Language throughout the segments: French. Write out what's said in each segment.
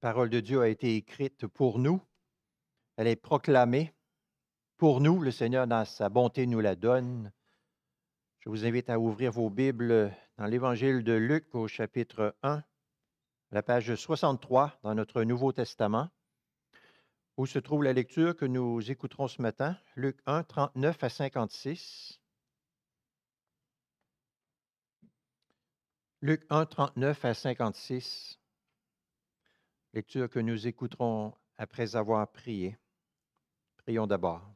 parole de Dieu a été écrite pour nous. Elle est proclamée. Pour nous, le Seigneur, dans sa bonté, nous la donne. Je vous invite à ouvrir vos Bibles dans l'Évangile de Luc au chapitre 1, la page 63 dans notre Nouveau Testament, où se trouve la lecture que nous écouterons ce matin, Luc 1, 39 à 56. Luc 1, 39 à 56. Lecture que nous écouterons après avoir prié. Prions d'abord.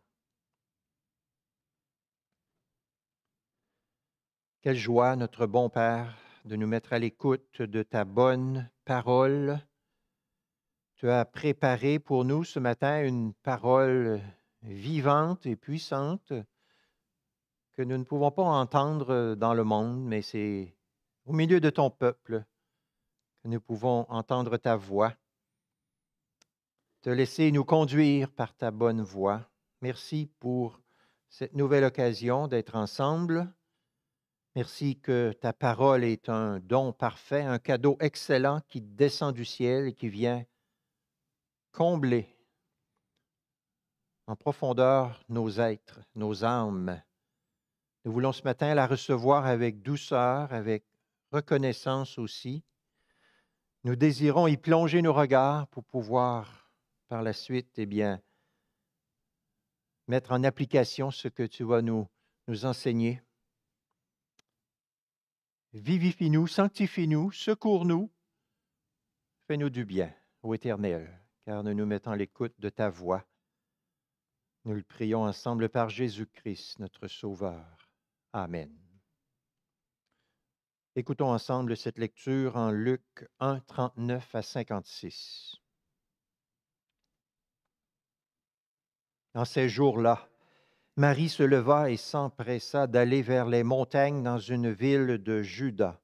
Quelle joie, notre bon Père, de nous mettre à l'écoute de ta bonne parole. Tu as préparé pour nous ce matin une parole vivante et puissante que nous ne pouvons pas entendre dans le monde, mais c'est au milieu de ton peuple que nous pouvons entendre ta voix te laisser nous conduire par ta bonne voie. Merci pour cette nouvelle occasion d'être ensemble. Merci que ta parole est un don parfait, un cadeau excellent qui descend du ciel et qui vient combler en profondeur nos êtres, nos âmes. Nous voulons ce matin la recevoir avec douceur, avec reconnaissance aussi. Nous désirons y plonger nos regards pour pouvoir par la suite, eh bien, mettre en application ce que tu vas nous, nous enseigner. Vivifie-nous, sanctifie-nous, secours-nous, fais-nous du bien, ô Éternel, car nous nous mettons à l'écoute de ta voix. Nous le prions ensemble par Jésus-Christ, notre Sauveur. Amen. Écoutons ensemble cette lecture en Luc 1, 39 à 56. Dans ces jours-là, Marie se leva et s'empressa d'aller vers les montagnes dans une ville de Juda.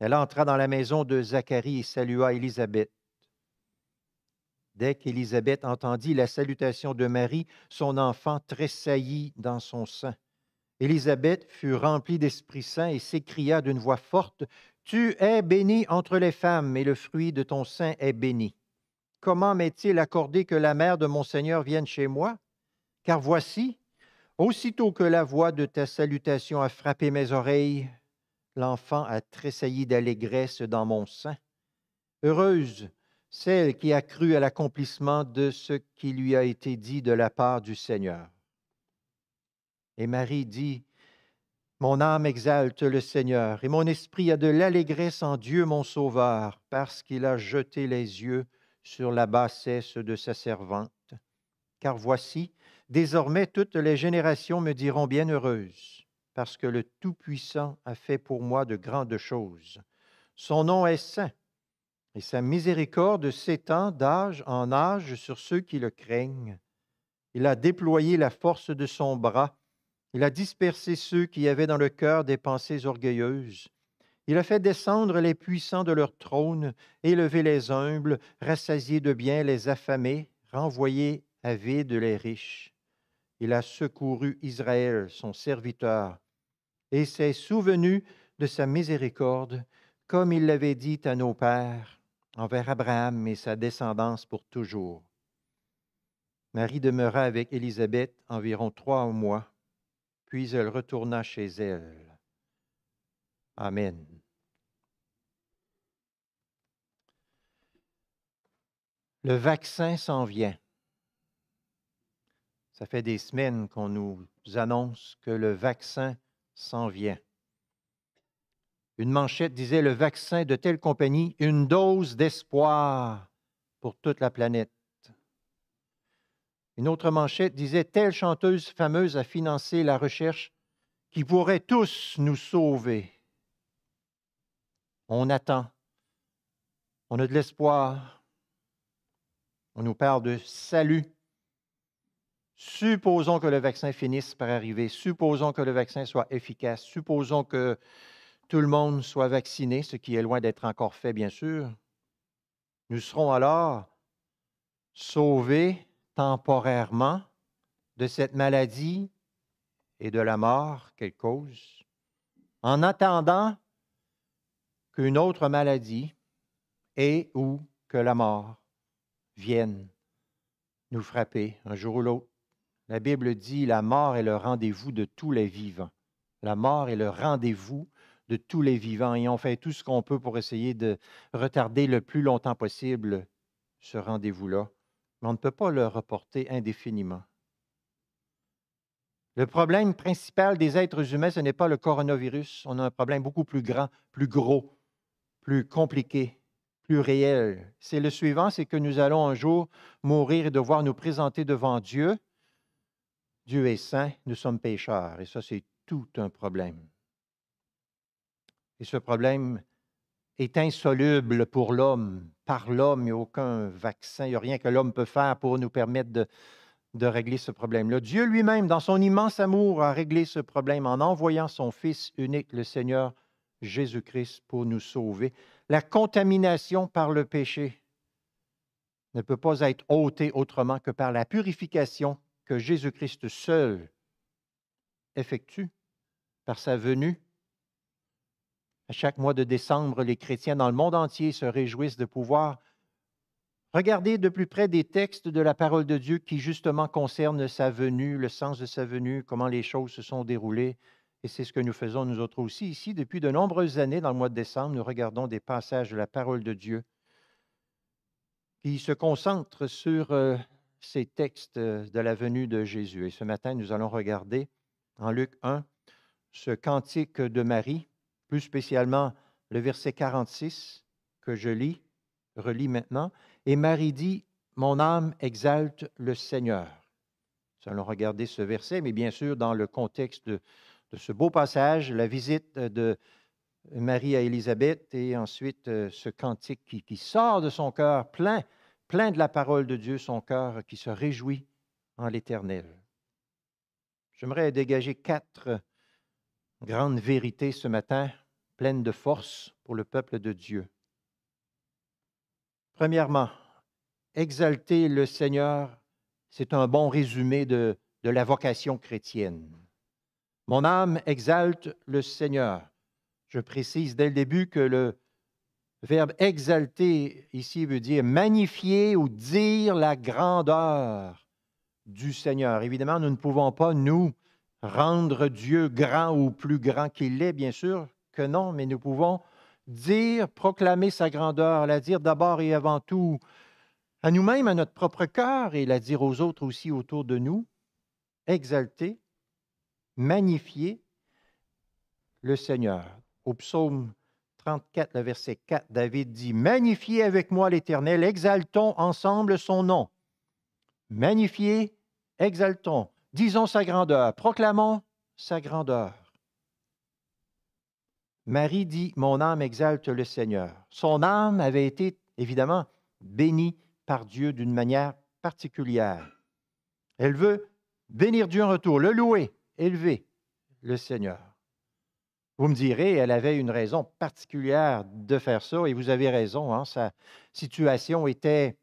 Elle entra dans la maison de Zacharie et salua Élisabeth. Dès qu'Élisabeth entendit la salutation de Marie, son enfant tressaillit dans son sein. Élisabeth fut remplie d'Esprit Saint et s'écria d'une voix forte, Tu es bénie entre les femmes, et le fruit de ton sein est béni. Comment m'est-il accordé que la mère de mon Seigneur vienne chez moi? Car voici, aussitôt que la voix de ta salutation a frappé mes oreilles, l'enfant a tressailli d'allégresse dans mon sein. Heureuse celle qui a cru à l'accomplissement de ce qui lui a été dit de la part du Seigneur. Et Marie dit, Mon âme exalte le Seigneur, et mon esprit a de l'allégresse en Dieu mon Sauveur, parce qu'il a jeté les yeux sur la bassesse de sa servante. Car voici, Désormais, toutes les générations me diront bienheureuse, parce que le Tout-Puissant a fait pour moi de grandes choses. Son nom est saint, et sa miséricorde s'étend d'âge en âge sur ceux qui le craignent. Il a déployé la force de son bras, il a dispersé ceux qui avaient dans le cœur des pensées orgueilleuses. Il a fait descendre les puissants de leur trône, élever les humbles, rassasier de bien les affamés, renvoyer à vide les riches il a secouru Israël, son serviteur, et s'est souvenu de sa miséricorde, comme il l'avait dit à nos pères, envers Abraham et sa descendance pour toujours. Marie demeura avec Élisabeth environ trois mois, puis elle retourna chez elle. Amen. Le vaccin s'en vient. Ça fait des semaines qu'on nous annonce que le vaccin s'en vient. Une manchette disait le vaccin de telle compagnie, une dose d'espoir pour toute la planète. Une autre manchette disait telle chanteuse fameuse a financé la recherche qui pourrait tous nous sauver. On attend. On a de l'espoir. On nous parle de salut Supposons que le vaccin finisse par arriver, supposons que le vaccin soit efficace, supposons que tout le monde soit vacciné, ce qui est loin d'être encore fait, bien sûr. Nous serons alors sauvés temporairement de cette maladie et de la mort qu'elle cause, en attendant qu'une autre maladie et ou que la mort vienne nous frapper un jour ou l'autre. La Bible dit la mort est le rendez-vous de tous les vivants. La mort est le rendez-vous de tous les vivants et on fait tout ce qu'on peut pour essayer de retarder le plus longtemps possible ce rendez-vous-là. Mais on ne peut pas le reporter indéfiniment. Le problème principal des êtres humains, ce n'est pas le coronavirus. On a un problème beaucoup plus grand, plus gros, plus compliqué, plus réel. C'est le suivant, c'est que nous allons un jour mourir et devoir nous présenter devant Dieu Dieu est saint, nous sommes pécheurs, et ça c'est tout un problème. Et ce problème est insoluble pour l'homme. Par l'homme, il n'y a aucun vaccin, il n'y a rien que l'homme peut faire pour nous permettre de, régler ce problème-là. Dieu lui-même, dans son immense amour, a réglé ce problème en envoyant son Fils unique, le Seigneur Jésus-Christ, pour nous sauver. La contamination par le péché ne peut pas être ôtée autrement que par la purification que Jésus-Christ seul effectue par sa venue. À chaque mois de décembre, les chrétiens dans le monde entier se réjouissent de pouvoir regarder de plus près des textes de la parole de Dieu qui justement concernent sa venue, le sens de sa venue, comment les choses se sont déroulées. Et c'est ce que nous faisons nous autres aussi ici. Depuis de nombreuses années, dans le mois de décembre, nous regardons des passages de la parole de Dieu qui se concentrent sur euh, ces textes euh, de la venue de Jésus. Et ce matin, nous allons regarder en Luc 1 ce cantique de Marie, plus spécialement le verset 46 que je lis, relis maintenant. Et Marie dit, Mon âme exalte le Seigneur. Nous allons regarder ce verset, mais bien sûr, dans le contexte de, ce beau passage, la visite de Marie à Élisabeth et ensuite euh, ce cantique qui, qui sort de son cœur plein plein de la parole de Dieu, son cœur qui se réjouit en l'Éternel. J'aimerais dégager quatre grandes vérités ce matin, pleines de force pour le peuple de Dieu. Premièrement, exalter le Seigneur, c'est un bon résumé de, de la vocation chrétienne. Mon âme exalte le Seigneur. Je précise dès le début que le verbe exalter ici veut dire magnifier ou dire la grandeur du Seigneur. Évidemment, nous ne pouvons pas nous rendre Dieu grand ou plus grand qu'il est, bien sûr que non, mais nous pouvons dire, proclamer sa grandeur, la dire d'abord et avant tout à nous-mêmes, à notre propre cœur, et la dire aux autres aussi autour de nous, exalter, magnifier le Seigneur. Au psaume le verset 4, David dit, Magnifiez avec moi l'Éternel, exaltons ensemble son nom. Magnifiez, exaltons, disons sa grandeur, proclamons sa grandeur. Marie dit, Mon âme exalte le Seigneur. Son âme avait été, évidemment, bénie par Dieu d'une manière particulière. Elle veut bénir Dieu en retour, le louer, élever le Seigneur. Vous me direz, elle avait une raison particulière de faire ça, et vous avez raison, hein, sa situation était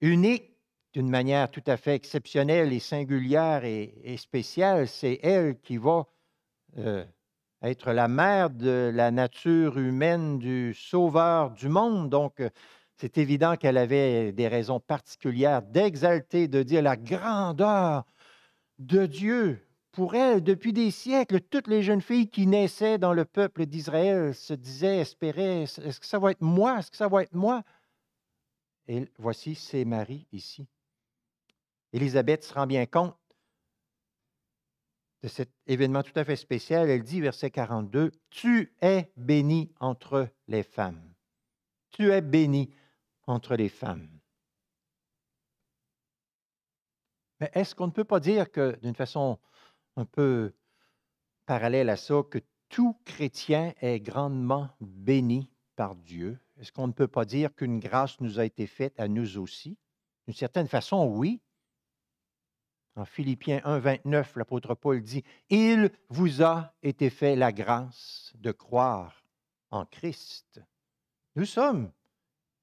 unique d'une manière tout à fait exceptionnelle et singulière et, spéciale. C'est elle qui va euh, être la mère de la nature humaine, du sauveur du monde. Donc, euh, c'est évident qu'elle avait des raisons particulières d'exalter, de dire la grandeur de Dieu. Pour elle, depuis des siècles, toutes les jeunes filles qui naissaient dans le peuple d'Israël se disaient, espéraient, est-ce que ça va être moi? Est-ce que ça va être moi? Et voici, c'est Marie ici. Élisabeth se rend bien compte de cet événement tout à fait spécial. Elle dit, verset 42, Tu es bénie entre les femmes. Tu es bénie entre les femmes. Mais est-ce qu'on ne peut pas dire que, d'une façon un peu parallèle à ça, que tout chrétien est grandement béni par Dieu. Est-ce qu'on ne peut pas dire qu'une grâce nous a été faite à nous aussi? D'une certaine façon, oui. En Philippiens 1, 29, l'apôtre Paul dit, Il vous a été fait la grâce de croire en Christ. Nous sommes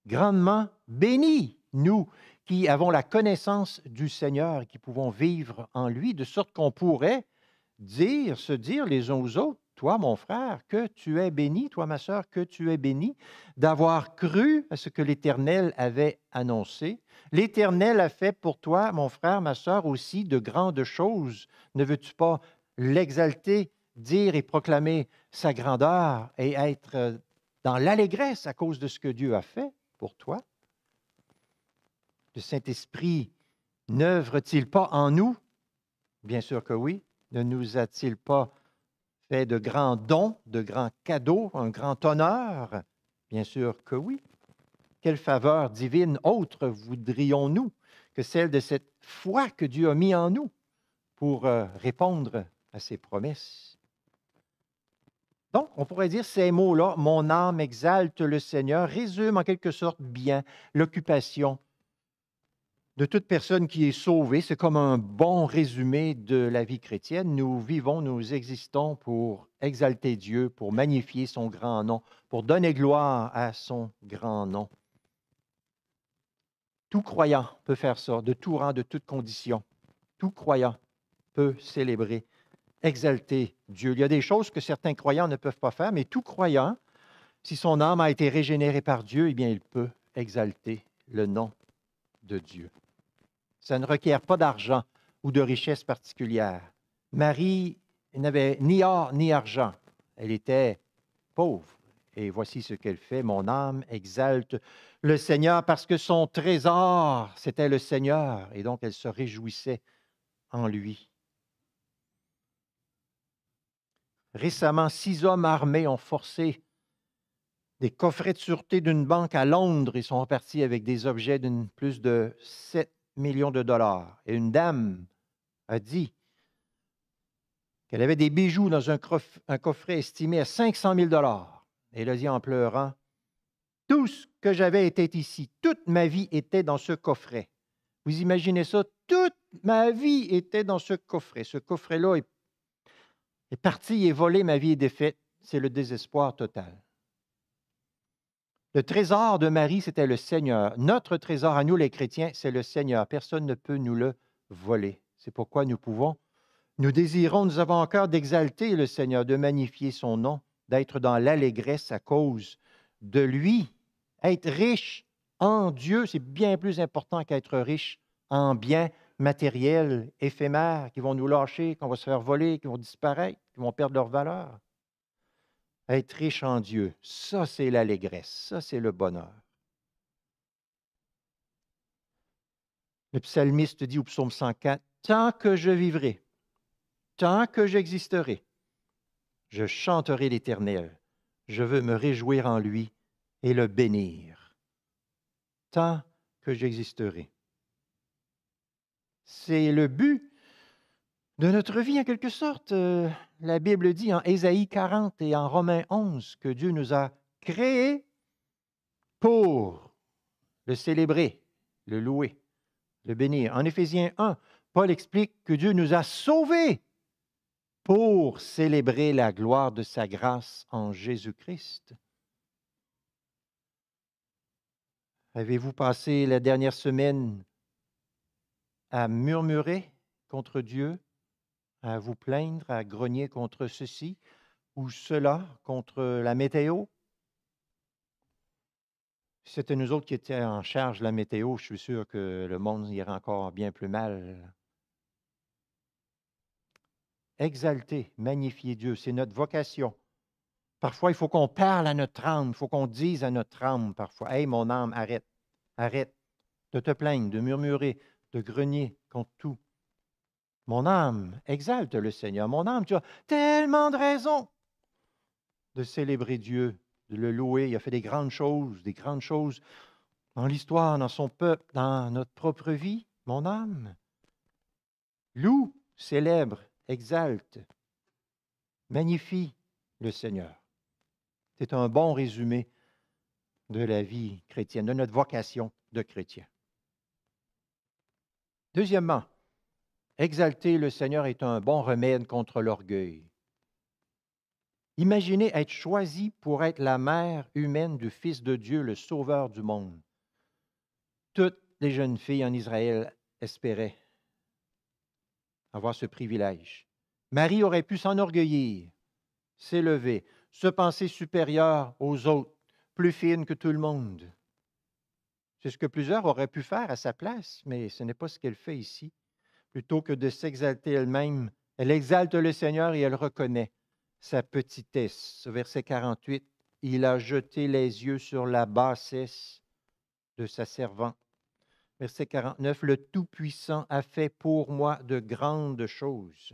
grandement bénis nous qui avons la connaissance du Seigneur et qui pouvons vivre en lui, de sorte qu'on pourrait dire, se dire les uns aux autres, toi mon frère, que tu es béni, toi ma sœur, que tu es béni d'avoir cru à ce que l'Éternel avait annoncé. L'Éternel a fait pour toi, mon frère, ma sœur, aussi de grandes choses. Ne veux-tu pas l'exalter, dire et proclamer sa grandeur et être euh, dans l'allégresse à cause de ce que Dieu a fait pour toi? le Saint-Esprit n'œuvre-t-il pas en nous? Bien sûr que oui. Ne nous a-t-il pas fait de grands dons, de grands cadeaux, un grand honneur? Bien sûr que oui. Quelle faveur divine autre voudrions-nous que celle de cette foi que Dieu a mis en nous pour euh, répondre à ses promesses? Donc, on pourrait dire ces mots-là, mon âme exalte le Seigneur, résume en quelque sorte bien l'occupation de toute personne qui est sauvée. C'est comme un bon résumé de la vie chrétienne. Nous vivons, nous existons pour exalter Dieu, pour magnifier son grand nom, pour donner gloire à son grand nom. Tout croyant peut faire ça, de tout rang, de toute condition. Tout croyant peut célébrer, exalter Dieu. Il y a des choses que certains croyants ne peuvent pas faire, mais tout croyant, si son âme a été régénérée par Dieu, eh bien, il peut exalter le nom de Dieu. Ça ne requiert pas d'argent ou de richesse particulière. Marie n'avait ni or ni argent. Elle était pauvre. Et voici ce qu'elle fait. Mon âme exalte le Seigneur parce que son trésor, c'était le Seigneur. Et donc elle se réjouissait en lui. Récemment, six hommes armés ont forcé des coffrets de sûreté d'une banque à Londres et sont repartis avec des objets d'une plus de sept millions de dollars. Et une dame a dit qu'elle avait des bijoux dans un, coffret estimé à 500 000 dollars. Et elle a dit en pleurant, tout ce que j'avais était ici, toute ma vie était dans ce coffret. Vous imaginez ça, toute ma vie était dans ce coffret. Ce coffret-là est, est parti et volé, ma vie est défaite. C'est le désespoir total. Le trésor de Marie, c'était le Seigneur. Notre trésor à nous, les chrétiens, c'est le Seigneur. Personne ne peut nous le voler. C'est pourquoi nous pouvons, nous désirons, nous avons encore d'exalter le Seigneur, de magnifier son nom, d'être dans l'allégresse à cause de lui. Être riche en Dieu, c'est bien plus important qu'être riche en biens matériels, éphémères, qui vont nous lâcher, qu'on va se faire voler, qui vont disparaître, qui vont perdre leur valeur être riche en Dieu, ça c'est l'allégresse, ça c'est le bonheur. Le psalmiste dit au psaume 104, Tant que je vivrai, tant que j'existerai, je chanterai l'Éternel, je veux me réjouir en lui et le bénir. Tant que j'existerai. C'est le but de notre vie en quelque sorte. Euh, la Bible dit en Ésaïe 40 et en Romains 11 que Dieu nous a créés pour le célébrer, le louer, le bénir. En Éphésiens 1, Paul explique que Dieu nous a sauvés pour célébrer la gloire de sa grâce en Jésus-Christ. Avez-vous passé la dernière semaine à murmurer contre Dieu, à vous plaindre, à grogner contre ceci ou cela, contre la météo. C'était nous autres qui étions en charge de la météo. Je suis sûr que le monde irait encore bien plus mal. Exalter, magnifier Dieu, c'est notre vocation. Parfois, il faut qu'on parle à notre âme, il faut qu'on dise à notre âme parfois, Hey, mon âme, arrête, arrête de te plaindre, de murmurer, de grogner contre tout. Mon âme exalte le Seigneur. Mon âme, tu as tellement de raisons de célébrer Dieu, de le louer. Il a fait des grandes choses, des grandes choses dans l'histoire, dans son peuple, dans notre propre vie. Mon âme, loue, célèbre, exalte, magnifie le Seigneur. C'est un bon résumé de la vie chrétienne, de notre vocation de chrétien. Deuxièmement, Exalter le Seigneur est un bon remède contre l'orgueil. Imaginez être choisi pour être la mère humaine du Fils de Dieu, le Sauveur du monde. Toutes les jeunes filles en Israël espéraient avoir ce privilège. Marie aurait pu s'enorgueillir, s'élever, se penser supérieure aux autres, plus fine que tout le monde. C'est ce que plusieurs auraient pu faire à sa place, mais ce n'est pas ce qu'elle fait ici plutôt que de s'exalter elle-même. Elle exalte le Seigneur et elle reconnaît sa petitesse. Verset 48, il a jeté les yeux sur la bassesse de sa servante. Verset 49, le Tout-Puissant a fait pour moi de grandes choses.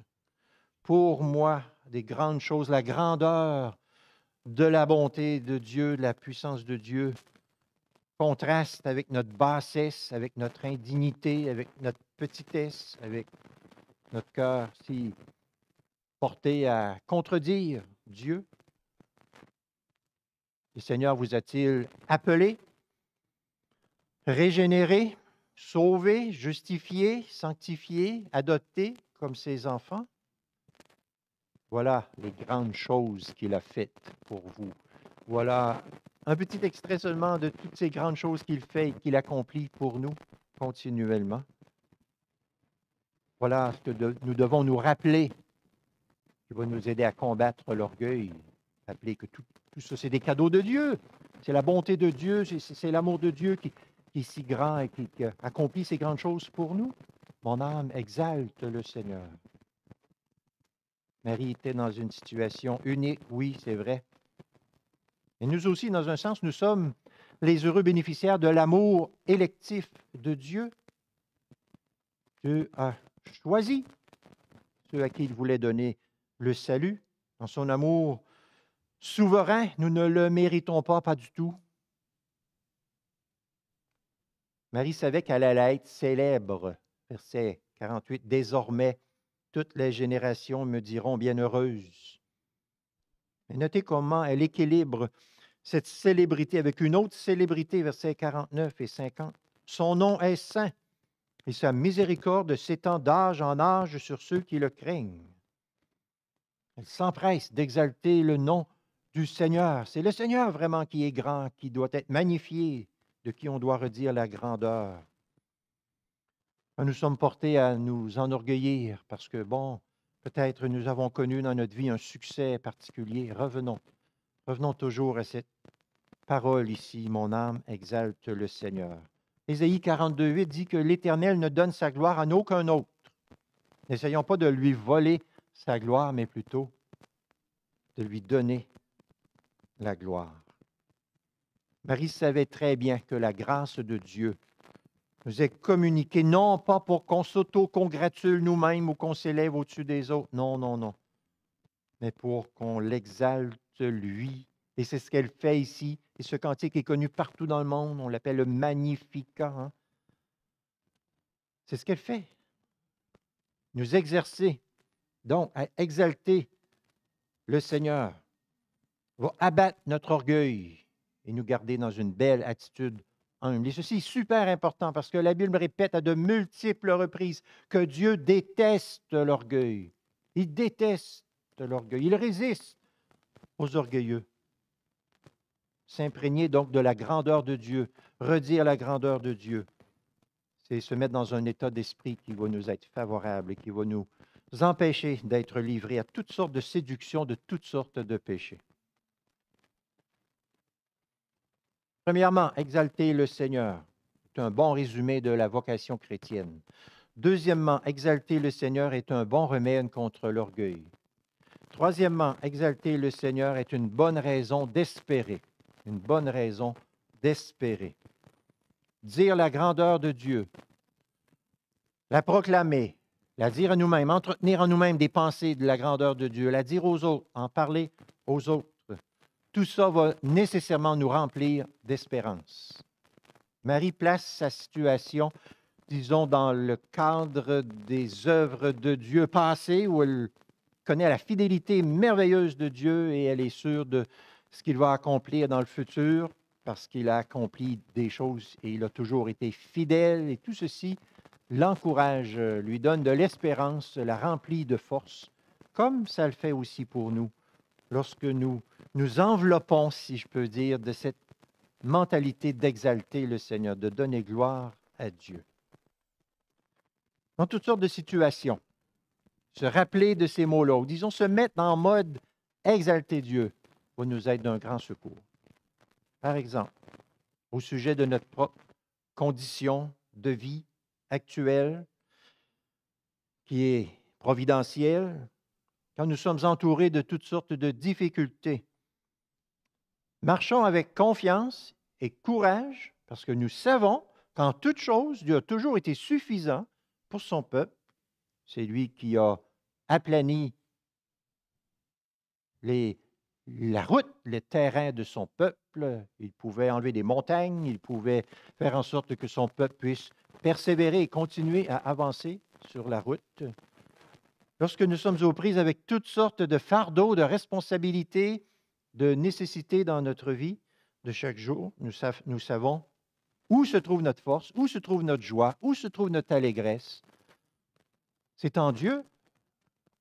Pour moi, des grandes choses, la grandeur de la bonté de Dieu, de la puissance de Dieu, contraste avec notre bassesse, avec notre indignité, avec notre petitesse, avec notre cœur si porté à contredire Dieu. Le Seigneur vous a-t-il appelé, régénéré, sauvé, justifié, sanctifié, adopté comme ses enfants? Voilà les grandes choses qu'il a faites pour vous. Voilà un petit extrait seulement de toutes ces grandes choses qu'il fait et qu'il accomplit pour nous continuellement. Voilà ce que nous devons nous rappeler, qui va nous aider à combattre l'orgueil. Rappeler que tout, tout ça, c'est des cadeaux de Dieu. C'est la bonté de Dieu, c'est l'amour de Dieu qui, est si grand et qui, accomplit ces grandes choses pour nous. Mon âme exalte le Seigneur. Marie était dans une situation unique, oui, c'est vrai. Et nous aussi, dans un sens, nous sommes les heureux bénéficiaires de l'amour électif de Dieu. Dieu a choisi ceux à qui il voulait donner le salut. Dans son amour souverain, nous ne le méritons pas, pas du tout. Marie savait qu'elle allait être célèbre. Verset 48. Désormais, toutes les générations me diront bienheureuse. Mais notez comment elle équilibre cette célébrité avec une autre célébrité, versets 49 et 50. Son nom est saint et sa miséricorde s'étend d'âge en âge sur ceux qui le craignent. Elle s'empresse d'exalter le nom du Seigneur. C'est le Seigneur vraiment qui est grand, qui doit être magnifié, de qui on doit redire la grandeur. Ben, nous sommes portés à nous enorgueillir parce que, bon, peut-être nous avons connu dans notre vie un succès particulier. Revenons, revenons toujours à cette parole ici. Mon âme exalte le Seigneur. Ésaïe 42.8 dit que l'Éternel ne donne sa gloire à aucun autre. N'essayons pas de lui voler sa gloire, mais plutôt de lui donner la gloire. Marie savait très bien que la grâce de Dieu nous est communiquée non pas pour qu'on s'auto-congratule nous-mêmes ou qu'on s'élève au-dessus des autres, non, non, non, mais pour qu'on l'exalte lui. Et c'est ce qu'elle fait ici et ce cantique est connu partout dans le monde. On l'appelle le Magnificat. Hein. C'est ce qu'elle fait. Nous exercer, donc à exalter le Seigneur, va abattre notre orgueil et nous garder dans une belle attitude humble. Et ceci est super important parce que la Bible répète à de multiples reprises que Dieu déteste l'orgueil. Il déteste l'orgueil. Il résiste aux orgueilleux s'imprégner donc de la grandeur de Dieu, redire la grandeur de Dieu. C'est se mettre dans un état d'esprit qui va nous être favorable et qui va nous empêcher d'être livrés à toutes sortes de séductions, de toutes sortes de péchés. Premièrement, exalter le Seigneur. est un bon résumé de la vocation chrétienne. Deuxièmement, exalter le Seigneur est un bon remède contre l'orgueil. Troisièmement, exalter le Seigneur est une bonne raison d'espérer une bonne raison d'espérer. Dire la grandeur de Dieu, la proclamer, la dire à nous-mêmes, entretenir en nous-mêmes des pensées de la grandeur de Dieu, la dire aux autres, en parler aux autres. Tout ça va nécessairement nous remplir d'espérance. Marie place sa situation, disons, dans le cadre des œuvres de Dieu passées, où elle connaît la fidélité merveilleuse de Dieu et elle est sûre de, ce qu'il va accomplir dans le futur, parce qu'il a accompli des choses et il a toujours été fidèle, et tout ceci l'encourage, euh, lui donne de l'espérance, la remplit de force, comme ça le fait aussi pour nous, lorsque nous nous enveloppons, si je peux dire, de cette mentalité d'exalter le Seigneur, de donner gloire à Dieu. Dans toutes sortes de situations, se rappeler de ces mots-là, ou disons se mettre en mode exalter Dieu, va nous être d'un grand secours. Par exemple, au sujet de notre propre condition de vie actuelle, qui est providentielle, quand nous sommes entourés de toutes sortes de difficultés, marchons avec confiance et courage, parce que nous savons qu'en toute chose, Dieu a toujours été suffisant pour son peuple. C'est lui qui a aplani les la route, le terrain de son peuple. Il pouvait enlever des montagnes, il pouvait faire en sorte que son peuple puisse persévérer et continuer à avancer sur la route. Lorsque nous sommes aux prises avec toutes sortes de fardeaux, de responsabilités, de nécessités dans notre vie de chaque jour, nous, nous savons où se trouve notre force, où se trouve notre joie, où se trouve notre allégresse. C'est en Dieu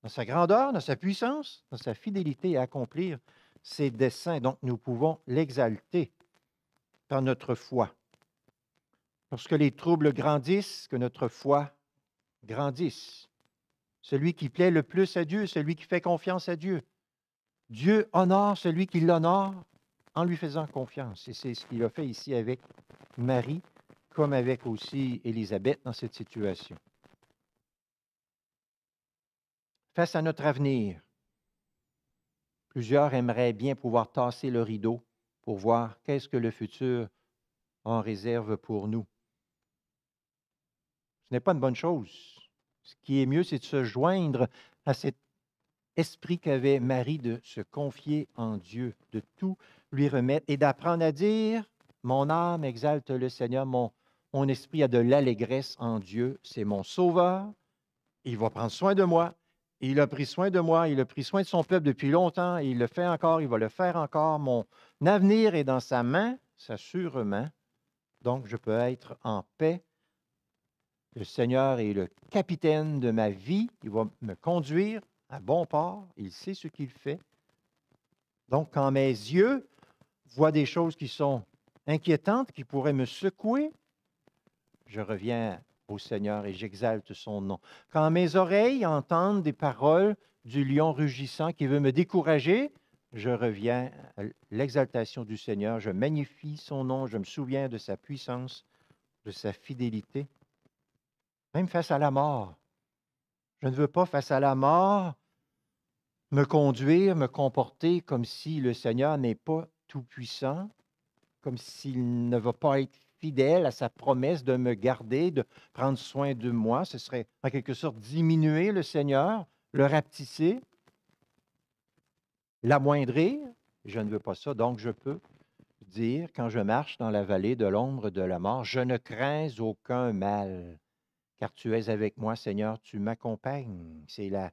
dans sa grandeur, dans sa puissance, dans sa fidélité à accomplir ses desseins. Donc, nous pouvons l'exalter par notre foi. Lorsque les troubles grandissent, que notre foi grandisse. Celui qui plaît le plus à Dieu, celui qui fait confiance à Dieu. Dieu honore celui qui l'honore en lui faisant confiance. Et c'est ce qu'il a fait ici avec Marie, comme avec aussi Élisabeth dans cette situation face à notre avenir. Plusieurs aimeraient bien pouvoir tasser le rideau pour voir qu'est-ce que le futur en réserve pour nous. Ce n'est pas une bonne chose. Ce qui est mieux, c'est de se joindre à cet esprit qu'avait Marie de se confier en Dieu, de tout lui remettre et d'apprendre à dire, mon âme exalte le Seigneur, mon, mon esprit a de l'allégresse en Dieu, c'est mon sauveur, il va prendre soin de moi, il a pris soin de moi, il a pris soin de son peuple depuis longtemps, il le fait encore, il va le faire encore. Mon avenir est dans sa main, sa sûrement. Donc, je peux être en paix. Le Seigneur est le capitaine de ma vie. Il va me conduire à bon port. Il sait ce qu'il fait. Donc, quand mes yeux voient des choses qui sont inquiétantes, qui pourraient me secouer, je reviens au Seigneur et j'exalte son nom. Quand mes oreilles entendent des paroles du lion rugissant qui veut me décourager, je reviens à l'exaltation du Seigneur, je magnifie son nom, je me souviens de sa puissance, de sa fidélité. Même face à la mort, je ne veux pas face à la mort me conduire, me comporter comme si le Seigneur n'est pas tout-puissant, comme s'il ne va pas être fidèle à sa promesse de me garder, de prendre soin de moi. Ce serait en quelque sorte diminuer le Seigneur, le rapetisser, l'amoindrir. Je ne veux pas ça, donc je peux dire, quand je marche dans la vallée de l'ombre de la mort, je ne crains aucun mal, car tu es avec moi, Seigneur, tu m'accompagnes. C'est la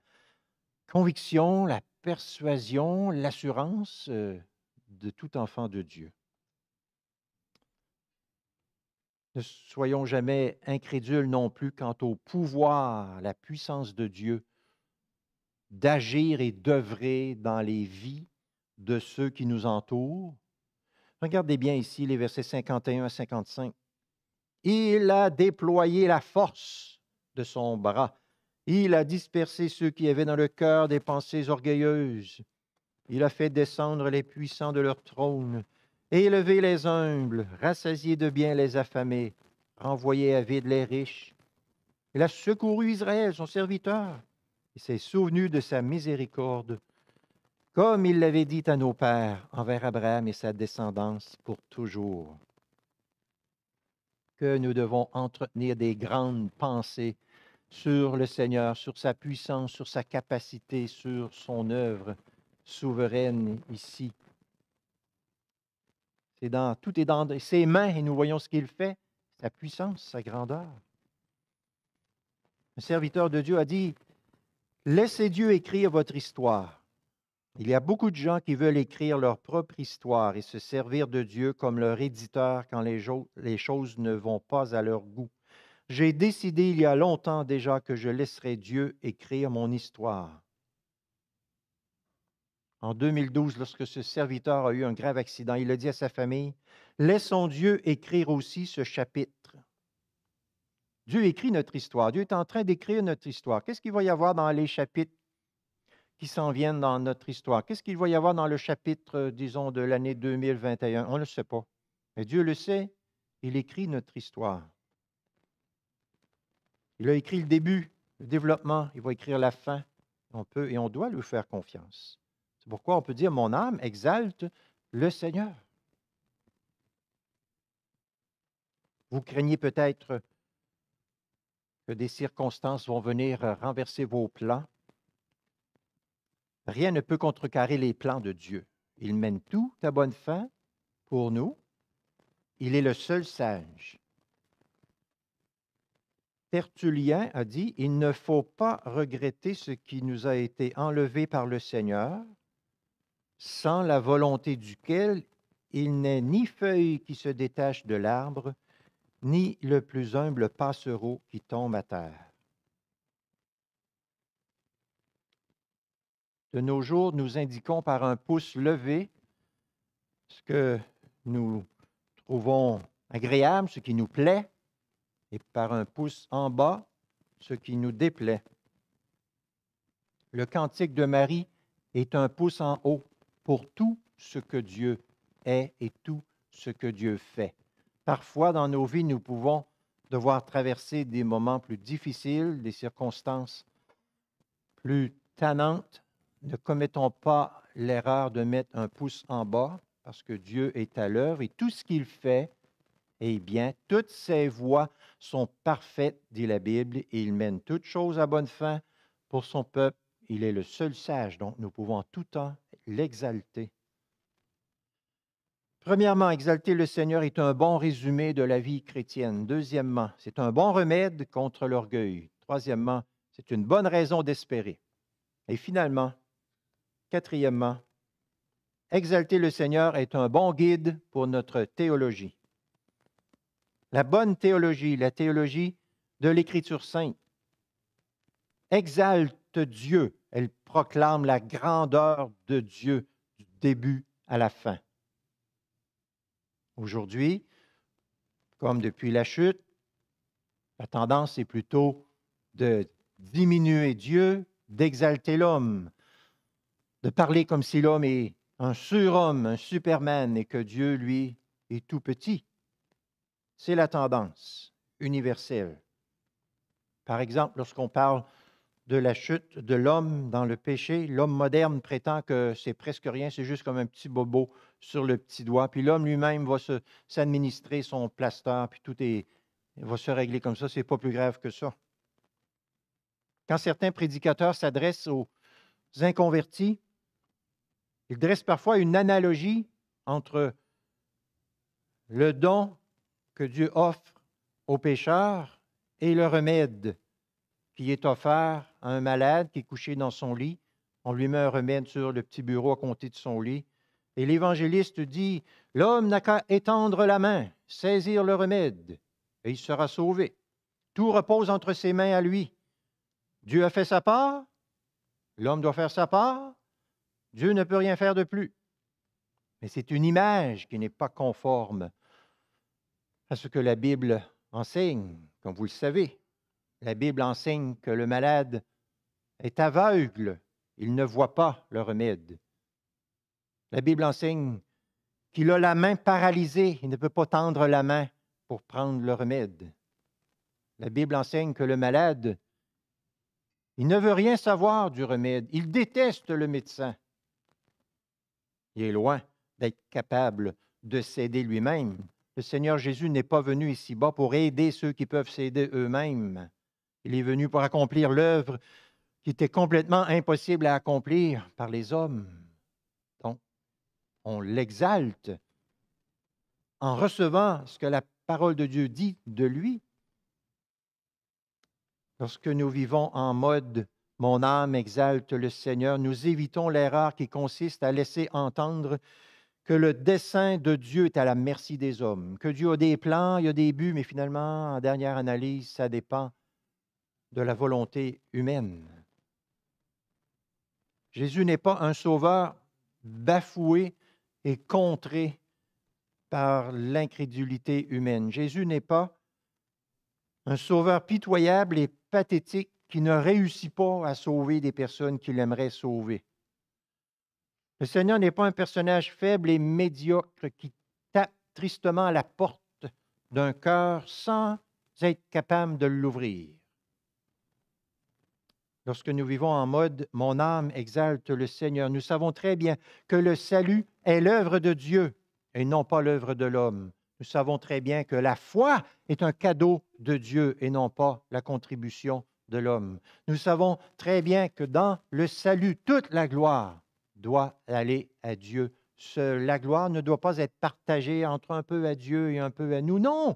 conviction, la persuasion, l'assurance euh, de tout enfant de Dieu. Ne soyons jamais incrédules non plus quant au pouvoir, la puissance de Dieu d'agir et d'œuvrer dans les vies de ceux qui nous entourent. Regardez bien ici les versets 51 à 55. Il a déployé la force de son bras. Il a dispersé ceux qui avaient dans le cœur des pensées orgueilleuses. Il a fait descendre les puissants de leur trône. Élevez les humbles, rassasiez de bien les affamés, renvoyez à vide les riches. Il a secouru Israël, son serviteur, et s'est souvenu de sa miséricorde, comme il l'avait dit à nos pères, envers Abraham et sa descendance pour toujours. Que nous devons entretenir des grandes pensées sur le Seigneur, sur sa puissance, sur sa capacité, sur son œuvre souveraine ici tout est dans ses mains et nous voyons ce qu'il fait, sa puissance, sa grandeur. Un serviteur de Dieu a dit, laissez Dieu écrire votre histoire. Il y a beaucoup de gens qui veulent écrire leur propre histoire et se servir de Dieu comme leur éditeur quand les choses ne vont pas à leur goût. J'ai décidé il y a longtemps déjà que je laisserai Dieu écrire mon histoire en 2012 lorsque ce serviteur a eu un grave accident. Il a dit à sa famille, laissons Dieu écrire aussi ce chapitre. Dieu écrit notre histoire. Dieu est en train d'écrire notre histoire. Qu'est-ce qu'il va y avoir dans les chapitres qui s'en viennent dans notre histoire? Qu'est-ce qu'il va y avoir dans le chapitre, euh, disons, de l'année 2021? On ne le sait pas. Mais Dieu le sait. Il écrit notre histoire. Il a écrit le début, le développement. Il va écrire la fin. On peut et on doit lui faire confiance. Pourquoi on peut dire mon âme exalte le Seigneur? Vous craignez peut-être que des circonstances vont venir renverser vos plans. Rien ne peut contrecarrer les plans de Dieu. Il mène tout à bonne fin pour nous. Il est le seul sage. Tertullien a dit, Il ne faut pas regretter ce qui nous a été enlevé par le Seigneur, sans la volonté duquel il n'est ni feuille qui se détache de l'arbre, ni le plus humble passereau qui tombe à terre. De nos jours, nous indiquons par un pouce levé ce que nous trouvons agréable, ce qui nous plaît, et par un pouce en bas, ce qui nous déplaît. Le cantique de Marie est un pouce en haut pour tout ce que Dieu est et tout ce que Dieu fait. Parfois, dans nos vies, nous pouvons devoir traverser des moments plus difficiles, des circonstances plus tannantes. Ne commettons pas l'erreur de mettre un pouce en bas parce que Dieu est à l'œuvre et tout ce qu'il fait est bien. Toutes ses voies sont parfaites, dit la Bible, et il mène toutes choses à bonne fin pour son peuple. Il est le seul sage, donc nous pouvons en tout temps l'exalter. Premièrement, exalter le Seigneur est un bon résumé de la vie chrétienne. Deuxièmement, c'est un bon remède contre l'orgueil. Troisièmement, c'est une bonne raison d'espérer. Et finalement, quatrièmement, exalter le Seigneur est un bon guide pour notre théologie. La bonne théologie, la théologie de l'Écriture sainte, exalte Dieu elle proclame la grandeur de Dieu du début à la fin. Aujourd'hui, comme depuis la chute, la tendance est plutôt de diminuer Dieu, d'exalter l'homme, de parler comme si l'homme est un surhomme, un superman, et que Dieu, lui, est tout petit. C'est la tendance universelle. Par exemple, lorsqu'on parle de la chute de l'homme dans le péché. L'homme moderne prétend que c'est presque rien, c'est juste comme un petit bobo sur le petit doigt. Puis l'homme lui-même va s'administrer son plaster, puis tout est, va se régler comme ça. C'est pas plus grave que ça. Quand certains prédicateurs s'adressent aux inconvertis, ils dressent parfois une analogie entre le don que Dieu offre aux pécheurs et le remède qui est offert à un malade qui est couché dans son lit. On lui met un remède sur le petit bureau à côté de son lit. Et l'évangéliste dit, L'homme n'a qu'à étendre la main, saisir le remède, et il sera sauvé. Tout repose entre ses mains à lui. Dieu a fait sa part, l'homme doit faire sa part, Dieu ne peut rien faire de plus. Mais c'est une image qui n'est pas conforme à ce que la Bible enseigne, comme vous le savez la Bible enseigne que le malade est aveugle, il ne voit pas le remède. La Bible enseigne qu'il a la main paralysée, il ne peut pas tendre la main pour prendre le remède. La Bible enseigne que le malade, il ne veut rien savoir du remède, il déteste le médecin. Il est loin d'être capable de s'aider lui-même. Le Seigneur Jésus n'est pas venu ici-bas pour aider ceux qui peuvent s'aider eux-mêmes. Il est venu pour accomplir l'œuvre qui était complètement impossible à accomplir par les hommes. Donc, on l'exalte en recevant ce que la parole de Dieu dit de lui. Lorsque nous vivons en mode Mon âme exalte le Seigneur, nous évitons l'erreur qui consiste à laisser entendre que le dessein de Dieu est à la merci des hommes, que Dieu a des plans, il y a des buts, mais finalement, en dernière analyse, ça dépend de la volonté humaine. Jésus n'est pas un sauveur bafoué et contré par l'incrédulité humaine. Jésus n'est pas un sauveur pitoyable et pathétique qui ne réussit pas à sauver des personnes qu'il aimerait sauver. Le Seigneur n'est pas un personnage faible et médiocre qui tape tristement à la porte d'un cœur sans être capable de l'ouvrir lorsque nous vivons en mode Mon âme exalte le Seigneur, nous savons très bien que le salut est l'œuvre de Dieu et non pas l'œuvre de l'homme. Nous savons très bien que la foi est un cadeau de Dieu et non pas la contribution de l'homme. Nous savons très bien que dans le salut, toute la gloire doit aller à Dieu. la gloire ne doit pas être partagée entre un peu à Dieu et un peu à nous. Non,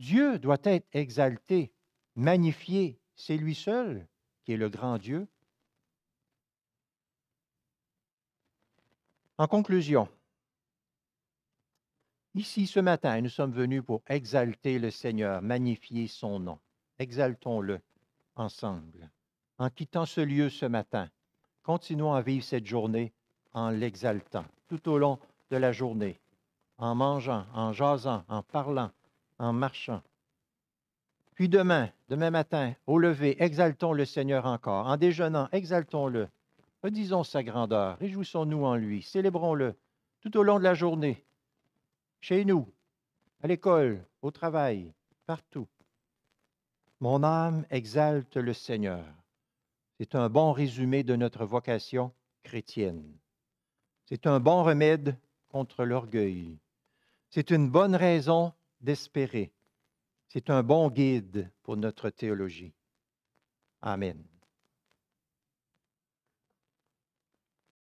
Dieu doit être exalté, magnifié. C'est lui seul qui est le grand Dieu. En conclusion, ici ce matin, nous sommes venus pour exalter le Seigneur, magnifier son nom. Exaltons-le ensemble. En quittant ce lieu ce matin, continuons à vivre cette journée en l'exaltant tout au long de la journée, en mangeant, en jasant, en parlant, en marchant, puis demain, demain matin, au lever, exaltons le Seigneur encore. En déjeunant, exaltons-le. Redisons sa grandeur. Réjouissons-nous en lui. Célébrons-le tout au long de la journée. Chez nous, à l'école, au travail, partout. Mon âme exalte le Seigneur. C'est un bon résumé de notre vocation chrétienne. C'est un bon remède contre l'orgueil. C'est une bonne raison d'espérer. C'est un bon guide pour notre théologie. Amen.